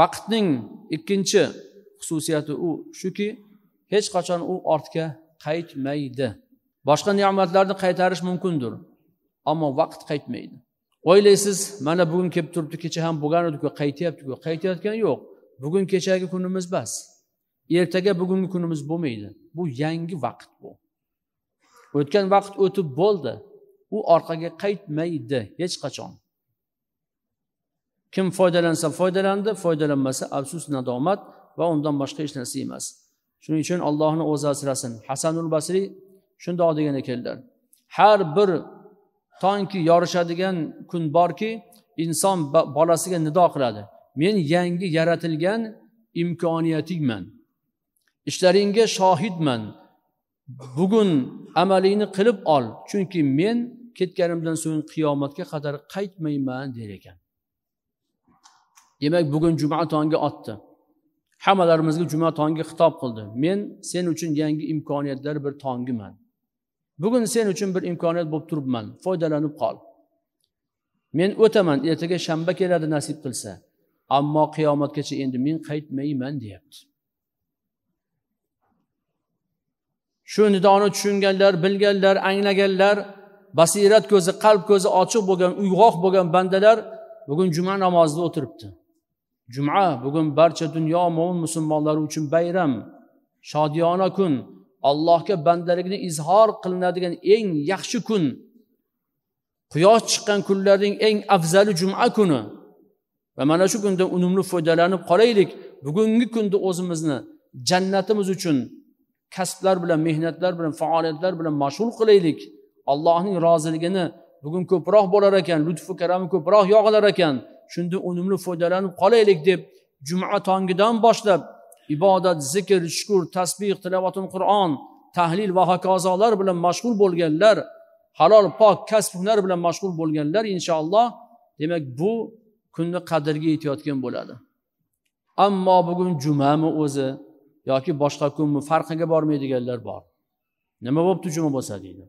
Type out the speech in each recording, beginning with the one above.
vaqtning ikkinchi xususiyati u shuki hech qachon u ortga qaytmaydi boshqa ne'matlarni qaytarish mumkindir ammo vaqt qaytmaydi o'ylaysiz mana bugun kelib turibdi kecha ham bo'lgan ediku qaytyaptiku qaytayotgani yo'q bugun kechagi kunimiz emas ertaga bugungi kunimiz bo'lmaydi bu yangi vaqt bu o'tgan vaqt o'tib bo'ldi u orqaga qaytmaydi hech qachon kim foydalansa foydalandi foydalanmasa afsus nadomat va undan boshqa hech narsa emas shuning uchun allohni o'zi asrasin hasanul basriy shundoq degan ekanlar har bir tongki yorishadigan kun borki inson bolasiga nido qiladi men yangi yaratilgan imkoniyatingman ishlaringga shohidman bugun amalingni qilib ol chunki men ketganimdan so'ng qiyomatga qadar qaytmayman der ekan demak bugun juma tongi otdi hammalarimizga juma tongi xitob qildi men sen uchun yangi imkoniyatlar bir tongiman bugun sen uchun bir imkoniyat bo'lib turibman foydalanib qol men o'taman ertaga shanba keladi nasib qilsa ammo qiyomatgacha endi men qaytmayman deyapti shu nidoni tushunganlar bilganlar anglaganlar basirat ko'zi qalb ko'zi ochiq bo'lgan uyg'oq bo'lgan bandalar bugun juma namozida o'tiribdi juma bugun barcha dunyo mo'min musulmonlari uchun bayram shodiyona kun allohga bandaligini izhor qilinadigan eng yaxshi kun quyosh chiqqan kunlarning eng afzali juma kuni va mana shu kundan unumli foydalanib qolaylik bugungi kunda o'zimizni jannatimiz uchun kasblar bilan mehnatlar bilan faoliyatlar bilan mashg'ul qilaylik allohning roziligini bugun ko'proq bo'lar ekan lutfu karami ko'proq yog'ilar ekan shunda unumli foydalanib qolaylik deb juma tongidan boshlab ibodat zikr shukur tasbih tilovatul qur'on tahlil va hokazolar bilan mashg'ul bo'lganlar halol pok kasb hunar bilan mashg'ul bo'lganlar inshaalloh demak bu kunni qadriga yetayotgan bo'ladi ammo bugun jumami o'zi yoki boshqa kunmi farqiga bormaydiganlar bor nima bo'libdi juma bo'lsa deydi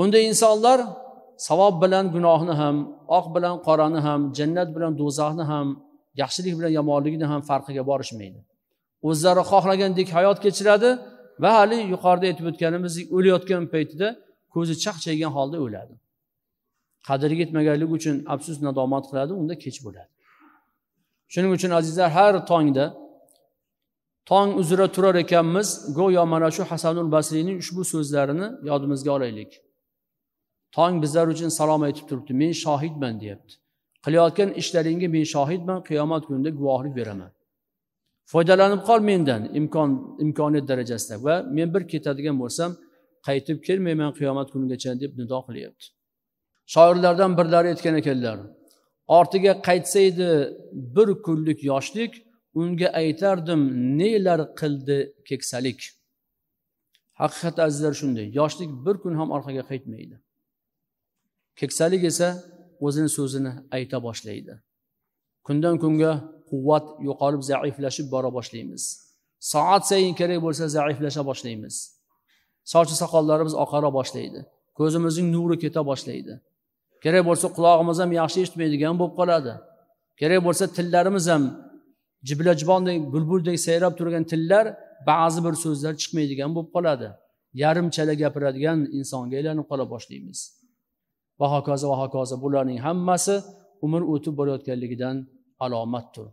unda insonlar savob bilan gunohni ham oq bilan qorani ham jannat bilan do'zaxni ham yaxshilik bilan yomonlikni ham farqiga borishmaydi o'zlari xohlagandek hayot kechiradi va hali yuqorida aytib o'tganimizdek o'layotgan paytida ko'zi chaqchaygan holda o'ladi qadri yetmaganligi uchun afsus nadomat qiladi unda kech bo'ladi shuning uchun azizlar har tongda tong uzra turar ekanmiz go'yo mana shu hasanul basriyning ushbu so'zlarini yodimizga olaylik tong bizlar uchun salom aytib turibdi men shohidman deyapti qilayotgan ishlaringga men shohidman qiyomat kunida guvohlik beraman foydalanib qol mendan imkon imkoniyat darajasida va men bir ketadigan bo'lsam qaytib kelmayman qiyomat kunigacha deb nido qilyapti shoirlardan birlari aytgan ekanlar ortiga qaytsa edi bir kunlik yoshlik unga aytardim nelar qildi keksalik haqiqat azizlar shunday yoshlik bir kun ham orqaga qaytmaydi keksalik esa o'zini so'zini ayta boshlaydi kundan kunga quvvat yo'qolib zaiflashib bora boshlaymiz soat sayin kerak bo'lsa zaiflasha boshlaymiz sochi soqollarimiz oqara boshlaydi ko'zimizning nuri keta boshlaydi kerak bo'lsa qulog'imiz ham yaxshi eshitmaydigan bo'lib qoladi kerak bo'lsa tillarimiz ham jiblajbondek bulbuldek sayrab turgan tillar ba'zi bir so'zlar chiqmaydigan bo'lib qoladi yarimchala gapiradigan insonga aylanib qola boshlaymiz va hokazo va hokazo bularning hammasi umr o'tib borayotganligidan alomatdir